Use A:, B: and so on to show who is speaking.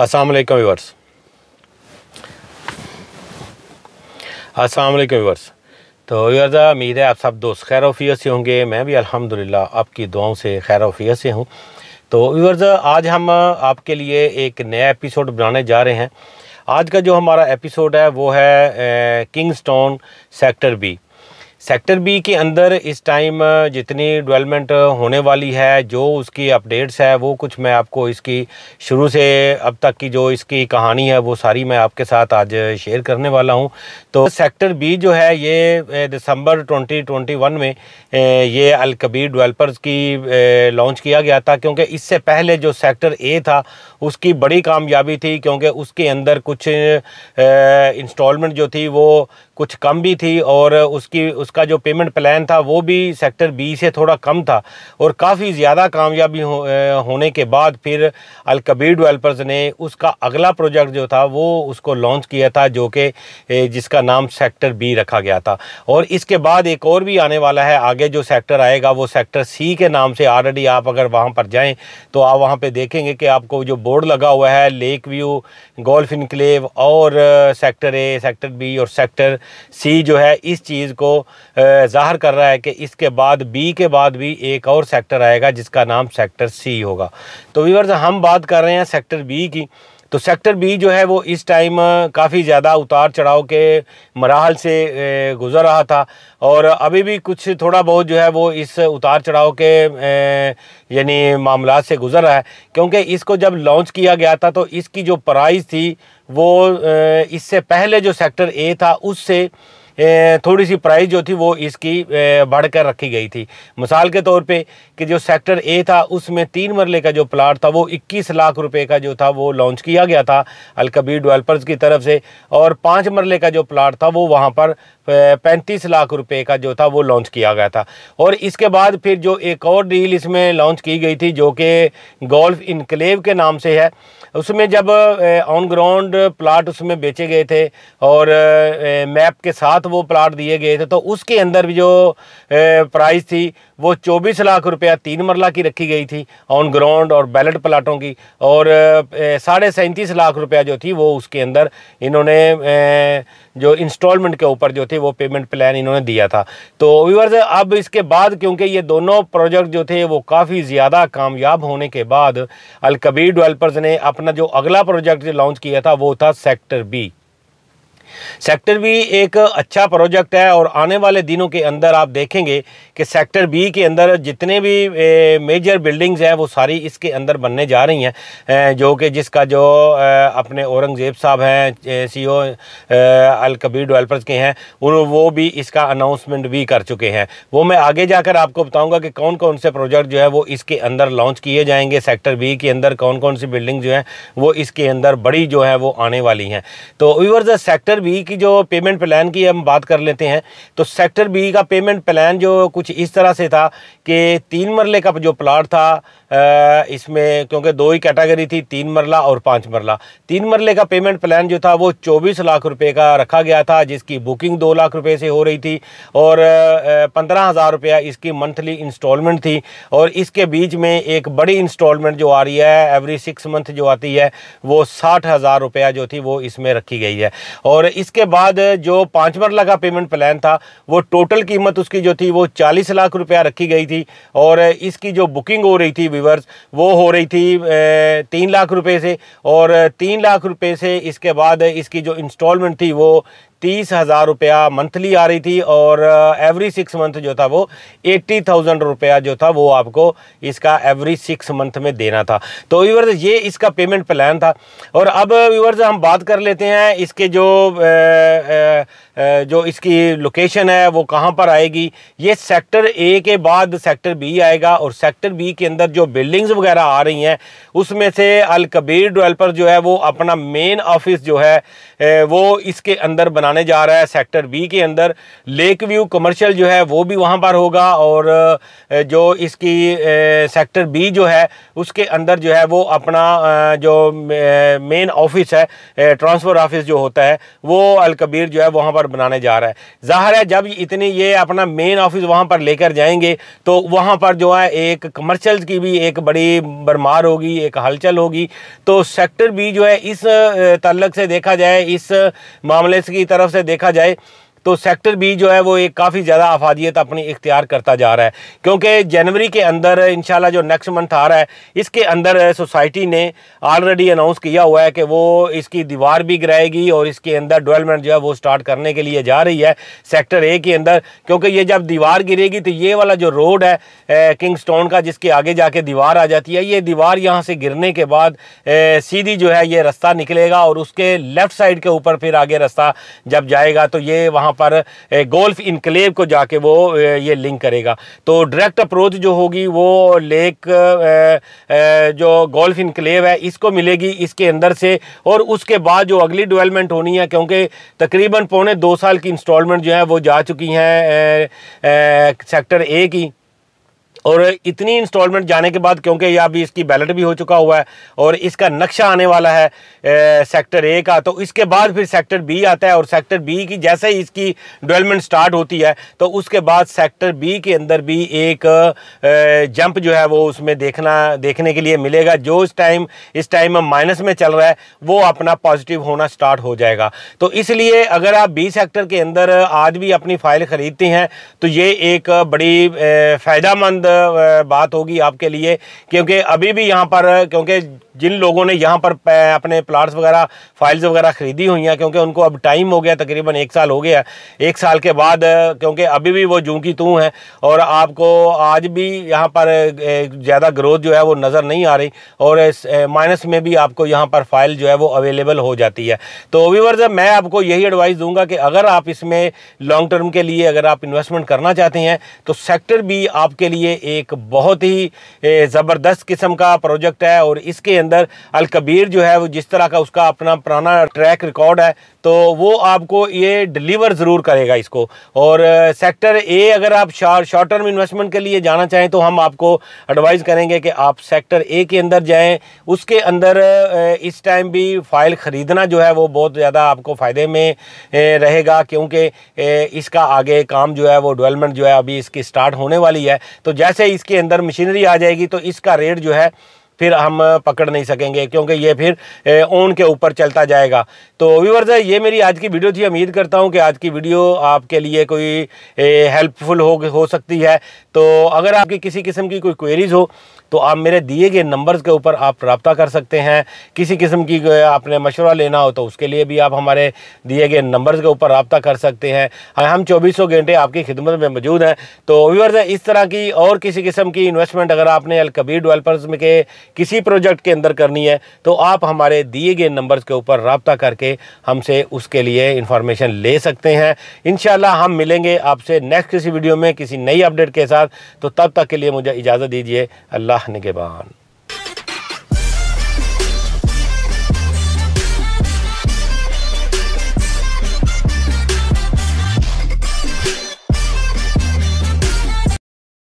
A: अस्सलाम वालेकुम व्यूअर्स अस्सलाम वालेकुम व्यूअर्स तो व्यूअर्स उम्मीद है आप सब दोस्त खैर वफियत से होंगे मैं भी अल्हम्दुलिल्लाह आपकी दुआओं से खैर वफियत से हूँ तो व्यूअर्स आज हम आपके लिए एक नया एपिसोड बनाने जा रहे हैं आज का जो हमारा एपिसोड है वो है Kingstone sector B sector B के अंदर इस टाइम जितनी डेवलपमेंट होने वाली है जो उसकी अपडेट्स है वो कुछ मैं आपको इसकी शुरू से अब तक की जो इसकी कहानी है वो सारी मैं आपके साथ आज शेयर करने वाला हूँ तो सेक्टर बी जो है ये दिसंबर 2021 में ये अलकबीर डेवलपर्स की लॉन्च किया गया था क्योंकि इससे पहले जो सेक्टर ए था उसकी बड़ी कामयाबी थी क्योंकि उसके अंदर कुछ इंस्टॉलमेंट जो थी वो कुछ कम भी थी और उसकी उसका जो पेमेंट प्लान था वो भी सेक्टर बी से थोड़ा कम था और काफ़ी ज़्यादा कामयाबी हो, होने के बाद फिर अलकबीर डेवलपर्स ने उसका अगला प्रोजेक्ट जो था वो उसको लॉन्च किया था जो कि जिसका नाम सेक्टर बी रखा गया था और इसके बाद एक और भी आने वाला है आगे जो सेक्टर आएगा वो सेक्टर सी के नाम से ऑलरेडी आप अगर वहाँ पर जाएँ तो आप वहाँ पर देखेंगे कि आपको जो बोर्ड लगा हुआ है लेक व्यू गोल्फ इनक्लेव और सेक्टर ए सेक्टर बी और सेक्टर सी जो है इस चीज़ को ज़ाहर कर रहा है कि इसके बाद बी के बाद भी एक और सेक्टर आएगा जिसका नाम सेक्टर सी होगा तो वीवर हम बात कर रहे हैं सेक्टर बी की तो सेक्टर बी जो है वो इस टाइम काफ़ी ज़्यादा उतार चढ़ाव के मराहल से गुज़र रहा था और अभी भी कुछ थोड़ा बहुत जो है वो इस उतार चढ़ाव के यानी मामला से गुज़र रहा है क्योंकि इसको जब लॉन्च किया गया था तो इसकी जो प्राइस थी वो इससे पहले जो सेक्टर ए था उससे थोड़ी सी प्राइस जो थी वो इसकी बढ़ कर रखी गई थी मिसाल के तौर पे कि जो सेक्टर ए था उसमें तीन मरले का जो प्लाट था वो 21 लाख रुपए का जो था वो लॉन्च किया गया था अलकबीर डेवलपर्स की तरफ से और पाँच मरले का जो प्लाट था वो वहाँ पर पैंतीस लाख रुपए का जो था वो लॉन्च किया गया था और इसके बाद फिर जो एक और डील इसमें लॉन्च की गई थी जो कि गोल्फ इनकलेव के नाम से है उसमें जब ऑन ग्राउंड प्लाट उसमें बेचे गए थे और मैप के साथ वो प्लाट दिए गए थे तो उसके अंदर भी जो प्राइस थी वो चौबीस लाख रुपया तीन मरला की रखी गई थी ऑन ग्राउंड और बैलेट प्लाटों की और साढ़े सैंतीस लाख रुपया जो थी वो उसके अंदर इन्होंने जो इंस्टॉलमेंट के ऊपर जो थे वो पेमेंट प्लान इन्होंने दिया था तो व्यूवर्स अब इसके बाद क्योंकि ये दोनों प्रोजेक्ट जो थे वो काफ़ी ज़्यादा कामयाब होने के बाद अलकबीर डेवलपर्स ने अपना जो अगला प्रोजेक्ट लॉन्च किया था वो था सेक्टर बी सेक्टर बी एक अच्छा प्रोजेक्ट है और आने वाले दिनों के अंदर आप देखेंगे कि सेक्टर बी के अंदर जितने भी मेजर बिल्डिंग्स हैं वो सारी इसके अंदर बनने जा रही हैं जो कि जिसका जो अपने औरंगज़ेब साहब हैं सी ओ अल कबीर डेवलपर्स के हैं वो भी इसका अनाउंसमेंट भी कर चुके हैं वो मैं आगे जाकर आपको बताऊँगा कि कौन कौन से प्रोजेक्ट जो है वो इसके अंदर लॉन्च किए जाएंगे सेक्टर बी के अंदर कौन कौन सी बिल्डिंग जो हैं वो इसके अंदर बड़ी जो है वो आने वाली हैं तो व्यूवर्स सेक्टर सेक्टर बी की जो पेमेंट प्लान की हम बात कर लेते हैं तो सेक्टर बी का पेमेंट प्लान जो कुछ इस तरह से था कि तीन मरले का जो प्लाट था इसमें क्योंकि दो ही कैटेगरी थी तीन मरला और पाँच मरला तीन मरले का पेमेंट प्लान जो था वो चौबीस लाख रुपये का रखा गया था जिसकी बुकिंग दो लाख रुपये से हो रही थी और पंद्रह हज़ार रुपया इसकी मंथली इंस्टॉलमेंट थी और इसके बीच में एक बड़ी इंस्टॉलमेंट जो आ रही है एवरी सिक्स मंथ जो आती है वो साठ हज़ार रुपया जो थी वो इसमें रखी गई है और इसके बाद जो पाँच मरला का पेमेंट प्लान था वो टोटल कीमत उसकी जो थी वो चालीस लाख रुपया रखी गई थी और इसकी जो बुकिंग हो रही थी वीवर्स वो हो रही थी तीन लाख रुपये से और तीन लाख रुपये से इसके बाद इसकी जो इंस्टॉलमेंट थी वो तीस हज़ार रुपया मंथली आ रही थी और एवरी सिक्स मंथ जो था वो एट्टी थाउजेंड रुपया जो था वो आपको इसका एवरी सिक्स मंथ में देना था तो व्यूवर्स ये इसका पेमेंट प्लान था और अब व्यूवर्स हम बात कर लेते हैं इसके जो ए, ए, जो इसकी लोकेशन है वो कहाँ पर आएगी ये सेक्टर ए के बाद सेक्टर बी आएगा और सेक्टर बी के अंदर जो बिल्डिंग्स वगैरह आ रही हैं उसमें से अलकबीर डेवलपर जो है वो अपना मेन ऑफिस जो है वो इसके अंदर बनाने जा रहा है सेक्टर बी के अंदर लेक व्यू कमर्शियल जो है वो भी वहाँ पर होगा और जो इसकी सेक्टर बी जो है उसके अंदर जो है वो अपना जो मेन ऑफिस है ट्रांसफ़र ऑफिस जो होता है वो अलकबीर जो है वहाँ पर पर बनाने जा रहा है ज़ाहिर है जब इतनी ये अपना मेन ऑफिस वहाँ पर लेकर जाएंगे तो वहाँ पर जो है एक कमर्शल की भी एक बड़ी भरमार होगी एक हलचल होगी तो सेक्टर भी जो है इस तलक से देखा जाए इस मामले की तरफ से देखा जाए तो सेक्टर बी जो है वो एक काफ़ी ज़्यादा अफादियत अपनी इख्तियार करता जा रहा है क्योंकि जनवरी के अंदर इन जो नेक्स्ट मंथ आ रहा है इसके अंदर सोसाइटी ने ऑलरेडी अनाउंस किया हुआ है कि वो इसकी दीवार भी गिराएगी और इसके अंदर डेवलपमेंट जो है वो स्टार्ट करने के लिए जा रही है सेक्टर ए के अंदर क्योंकि ये जब दीवार गिरेगी तो ये वाला जो रोड है किंग स्टोन का जिसके आगे जाके दीवार आ जाती है ये दीवार यहाँ से गिरने के बाद सीधी जो है ये रास्ता निकलेगा और उसके लेफ्ट साइड के ऊपर फिर आगे रास्ता जब जाएगा तो ये वहाँ पर गोल्फ इनकलेव को जाके वो ये लिंक करेगा तो डायरेक्ट अप्रोच जो होगी वो लेक जो गोल्फ इनकलेव है इसको मिलेगी इसके अंदर से और उसके बाद जो अगली डेवलपमेंट होनी है क्योंकि तकरीबन पौने दो साल की इंस्टॉलमेंट जो है वो जा चुकी हैं सेक्टर ए की और इतनी इंस्टॉलमेंट जाने के बाद क्योंकि यह अभी इसकी बैलेट भी हो चुका हुआ है और इसका नक्शा आने वाला है ए, सेक्टर ए का तो इसके बाद फिर सेक्टर बी आता है और सेक्टर बी की जैसे ही इसकी डेवलपमेंट स्टार्ट होती है तो उसके बाद सेक्टर बी के अंदर भी एक ए, जंप जो है वो उसमें देखना देखने के लिए मिलेगा जो इस टाइम इस टाइम माइनस में चल रहा है वो अपना पॉजिटिव होना स्टार्ट हो जाएगा तो इसलिए अगर आप बी सेक्टर के अंदर आज भी अपनी फाइल ख़रीदती हैं तो ये एक बड़ी फ़ायदा मंद बात होगी आपके लिए क्योंकि अभी भी यहाँ पर क्योंकि जिन लोगों ने यहाँ पर अपने प्लाट्स वगैरह फाइल्स वगैरह ख़रीदी हुई हैं क्योंकि उनको अब टाइम हो गया तकरीबन एक साल हो गया एक साल के बाद क्योंकि अभी भी वो जूँ की तू हैं और आपको आज भी यहाँ पर ज़्यादा ग्रोथ जो है वो नज़र नहीं आ रही और माइनस में भी आपको यहाँ पर फाइल जो है वो अवेलेबल हो जाती है तो व्यूवर्स मैं आपको यही एडवाइस दूंगा कि अगर आप इसमें लॉन्ग टर्म के लिए अगर आप इन्वेस्टमेंट करना चाहते हैं तो सेक्टर भी आपके लिए एक बहुत ही ज़बरदस्त किस्म का प्रोजेक्ट है और इसके अंदर अलकबीर जो है वो जिस तरह का उसका अपना पुराना ट्रैक रिकॉर्ड है तो वो आपको ये डिलीवर ज़रूर करेगा इसको और सेक्टर ए अगर आप शॉर्ट टर्म इन्वेस्टमेंट के लिए जाना चाहें तो हम आपको एडवाइस करेंगे कि आप सेक्टर ए के अंदर जाएं उसके अंदर इस टाइम भी फ़ाइल ख़रीदना जो है वो बहुत ज़्यादा आपको फ़ायदे में रहेगा क्योंकि इसका आगे काम जो है वो डेवलपमेंट जो है अभी इसकी स्टार्ट होने वाली है तो जैसे इसके अंदर मशीनरी आ जाएगी तो इसका रेट जो है फिर हम पकड़ नहीं सकेंगे क्योंकि ये फिर ऊन के ऊपर चलता जाएगा तो व्यूवर्स ये मेरी आज की वीडियो थी उम्मीद करता हूँ कि आज की वीडियो आपके लिए कोई हेल्पफुल हो हो सकती है तो अगर आपकी किसी किस्म की कोई क्वेरीज हो तो आप मेरे दिए गए नंबर्स के ऊपर आप रबता कर सकते हैं किसी किस्म की आपने मशवरा लेना हो तो उसके लिए भी आप हमारे दिए गए नंबर्स के ऊपर रबता कर सकते हैं हम चौबीसों घंटे आपकी खिदमत में मौजूद हैं तो व्यूवर्स इस तरह की और किसी किस्म की इन्वेस्टमेंट अगर आपने अलकबीर डेवलपर्स में के किसी प्रोजेक्ट के अंदर करनी है तो आप हमारे दिए गए नंबर्स के ऊपर रबता करके हमसे उसके लिए इन्फॉर्मेशन ले सकते हैं इन हम मिलेंगे आपसे नेक्स्ट किसी वीडियो में किसी नई अपडेट के साथ तो तब तक के लिए मुझे इजाज़त दीजिए अल्लाह निगेबान